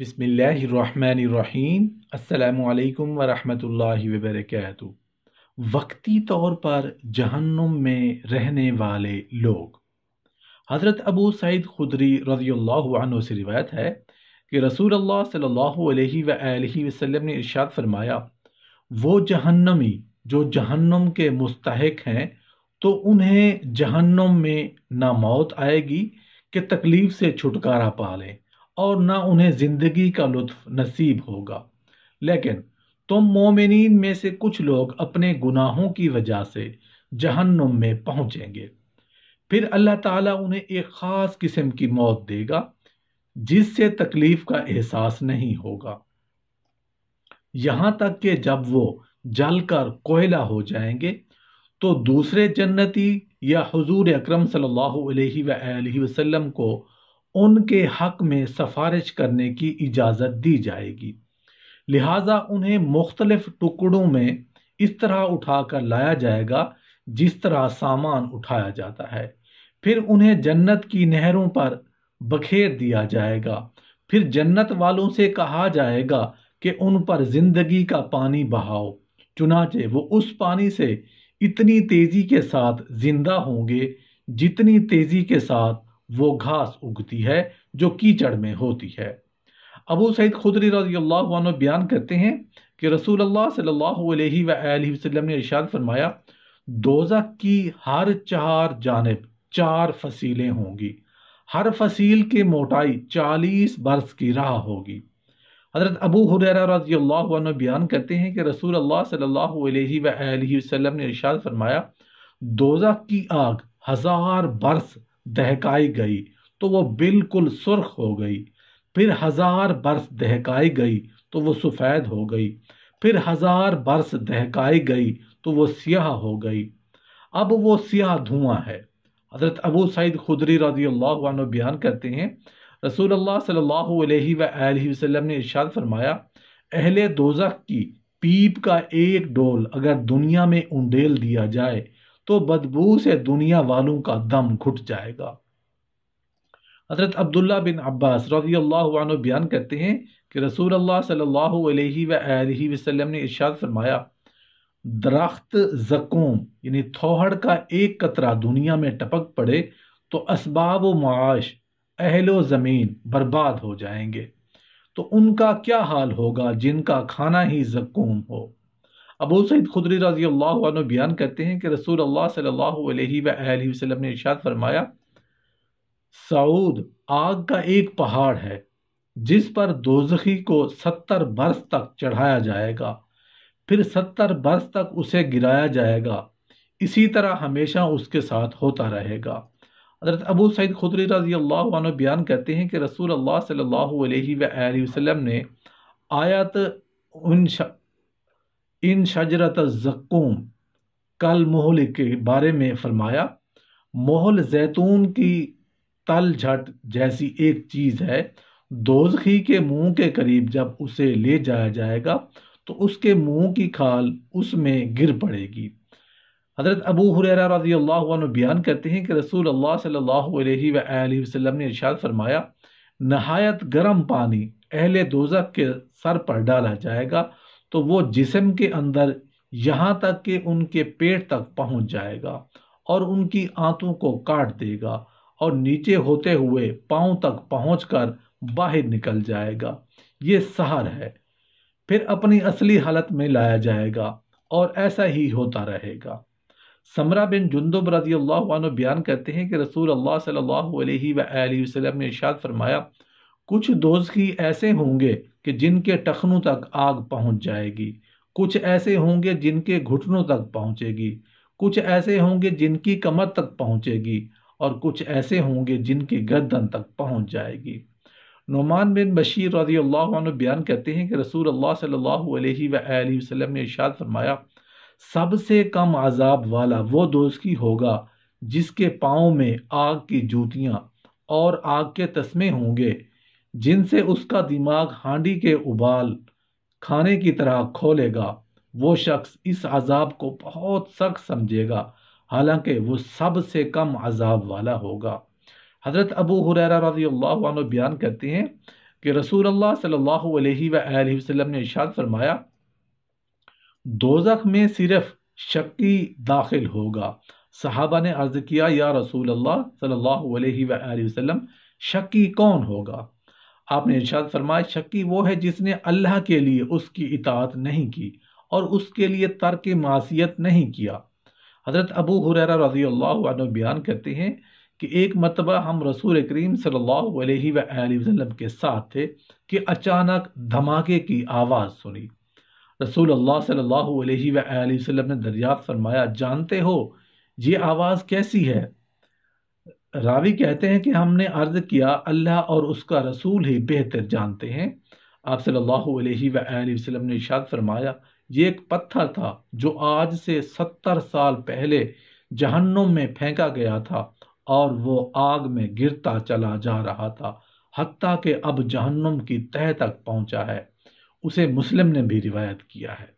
बिसमीम् अल्लाम वरहमतुल्लाहि वबरकत वक्ती तौर पर जहन्नुम में रहने वाले लोग हज़रत अबू सईद खुदरी रज़ी से रिवायत है कि रसूल अल्लाह सल्लल्लाहु अलैहि वसल्लम ने इरशाद फरमाया वो जहन्नमी जो जहन्नुम के मुस्तक हैं तो उन्हें जहन्नुम में ना मौत आएगी कि तकलीफ़ से छुटकारा पा लें और ना उन्हें ज़िंदगी का लुत्फ नसीब होगा लेकिन तुम मोमिन में से कुछ लोग अपने गुनाहों की वजह से जहन्नुम में पहुँचेंगे फिर अल्लाह ताला उन्हें एक ख़ास किस्म की मौत देगा जिससे तकलीफ़ का एहसास नहीं होगा यहाँ तक कि जब वो जलकर कोयला हो जाएंगे तो दूसरे जन्नती या हजूर अक्रम सल्ला वसम को उनके हक में सफारिश करने की इजाज़त दी जाएगी लिहाजा उन्हें मुख्तलफ टुकड़ों में इस तरह उठा कर लाया जाएगा जिस तरह सामान उठाया जाता है फिर उन्हें जन्नत की नहरों पर बखेर दिया जाएगा फिर जन्नत वालों से कहा जाएगा कि उन पर ज़िंदगी का पानी बहाओ चुनाचे वो उस पानी से इतनी तेज़ी के साथ ज़िंदा होंगे जितनी तेज़ी के साथ वो घास उगती है जो कीचड़ में होती है अबू सईद खुदरी रजी बयान करते हैं कि रसूल अल्लाह ने इशाद फरमाया दोजा की हर चार जानब चार फसीलें होंगी हर फसील के मोटाई चालीस बरस की राह होगी हज़रत अबू हुरैरा रजी बयान करते हैं कि रसूल अल्लाह सल्लल्लाहु अलैहि ने इशाद फरमाया दोजा की आग हज़ार बरस दहकाई गई तो वो बिल्कुल सुर्ख हो गई फिर हजार बरस दहकाई गई तो वो सफ़ेद हो गई फिर हजार बरस दहकाई गई तो वो सियाह हो गई अब वो सियाह धुआं है हज़रत अबू सईद खुदरी रजी अल्लाह बयान करते हैं रसूल अल्लाह सल्लल्लाहु अलैहि वसल्लम ने इरशाद फरमाया अहले दोजख की पीप का एक डोल अगर दुनिया में उंडेल दिया जाए तो बदबू से दुनिया वालों का दम घुट जाएगा हजरत अब्दुल्ला बिन अब्बास रजी बयान करते हैं कि रसूल अल्लाह सल्लल्लाहु अलैहि वसल्लम ने इरशाद फरमाया दरख्त जकूम यानी थोहड़ का एक कतरा दुनिया में टपक पड़े तो असबाब व माश अहलो ज़मीन बर्बाद हो जाएंगे तो उनका क्या हाल होगा जिनका खाना ही जकूम हो अबू सईद खुदरी रजी अल्लाह बयान करते हैं कि रसूल अल्लाह सल्लल्लाहु अलैहि वसल्लम ने इरशाद फरमाया सऊद आग का एक पहाड़ है जिस पर दोजखी को सत्तर बरस तक चढ़ाया जाएगा फिर सत्तर बरस तक उसे गिराया जाएगा इसी तरह हमेशा उसके साथ होता रहेगा हजरत अबू सईद खुदरी रजी अल्लाह बयान करते हैं कि रसूल अल्लाह सल्लल्लाहु अलैहि वसल्लम ने आयत उन इन शजरत जक्कूम कल मोहल के बारे में फरमाया मोहल जैतून की तल झट जैसी एक चीज़ है दोजखी के मुंह के करीब जब उसे ले जाया जाएगा तो उसके मुंह की खाल उसमें गिर पड़ेगी हज़रत अबू हुरैरा रजी अल्लाह बयान करते हैं कि रसूल अल्लाह सल्लल्लाहु अलैहि वसल्लम ने इरशाद फरमाया नहायत गर्म पानी अहले दोजक के सर पर डाला जाएगा तो वो जिसम के अंदर यहाँ तक कि उनके पेट तक पहुँच जाएगा और उनकी आंतों को काट देगा और नीचे होते हुए पाँव तक पहुँच बाहर निकल जाएगा ये सहर है फिर अपनी असली हालत में लाया जाएगा और ऐसा ही होता रहेगा समरा बिन जुन्दुब रजी अल्लाह बयान करते हैं कि रसूल अल्लाह सल्लल्लाहु अलैहि वसल्लम ने इशाद फरमाया कुछ दोस्त ही ऐसे होंगे कि जिनके टखनों तक आग पहुंच जाएगी कुछ ऐसे होंगे जिनके घुटनों तक पहुंचेगी कुछ ऐसे होंगे जिनकी कमर तक पहुंचेगी और कुछ ऐसे होंगे जिनकी गर्दन तक पहुंच जाएगी नुमान बिन बशीर रजी अल्लाह बयान करते हैं कि रसूल अल्लाह सल्लल्लाहु अलैहि वसल्लम ने इशाद फरमाया सबसे कम आज़ाब वाला वो दोस्ती होगा जिसके पाँव में आग की जूतियाँ और आग के तस्मे होंगे जिनसे उसका दिमाग हांडी के उबाल खाने की तरह खोलेगा वो शख्स इस अजाब को बहुत सख्त समझेगा हालांकि वो सबसे कम अजाब वाला होगा हज़रत अबू हुरैरा रजी अल्लाह बयान करते हैं कि रसूल अल्लाह सल्लल्लाहु अलैहि वसल्लम ने इशाद फरमाया दोजख में सिर्फ शक्की दाखिल होगा साहबा ने अर्ज़ किया या रसूल अल्लाह सल्लल्लाहु अलैहि वसल्लम शक्की कौन होगा आपने इर्शाद फरमाया शक्की वो है जिसने अल्लाह के लिए उसकी इतात नहीं की और उसके लिए तर्क मासीत नहीं किया हज़रत अबू हुररा रजी अल्लाह बयान करते हैं कि एक मरतबा हम रसूल करीम सल्लल्लाहु अलैहि वसल्लम के साथ थे कि अचानक धमाके की आवाज़ सुनी रसूल अल्लाह सल्लल्लाहु अलैहि वसल्लम ने दरियात फरमाया जानते हो ये आवाज़ कैसी है रावी कहते हैं कि हमने अर्ज़ किया अल्लाह और उसका रसूल ही बेहतर जानते हैं आप सल्लल्लाहु अलैहि वसल्लम ने इशाद फरमाया ये एक पत्थर था जो आज से सत्तर साल पहले जहन्नुम में फेंका गया था और वो आग में गिरता चला जा रहा था हती कि अब जहन्नुम की तह तक पहुंचा है उसे मुस्लिम ने भी रिवायत किया है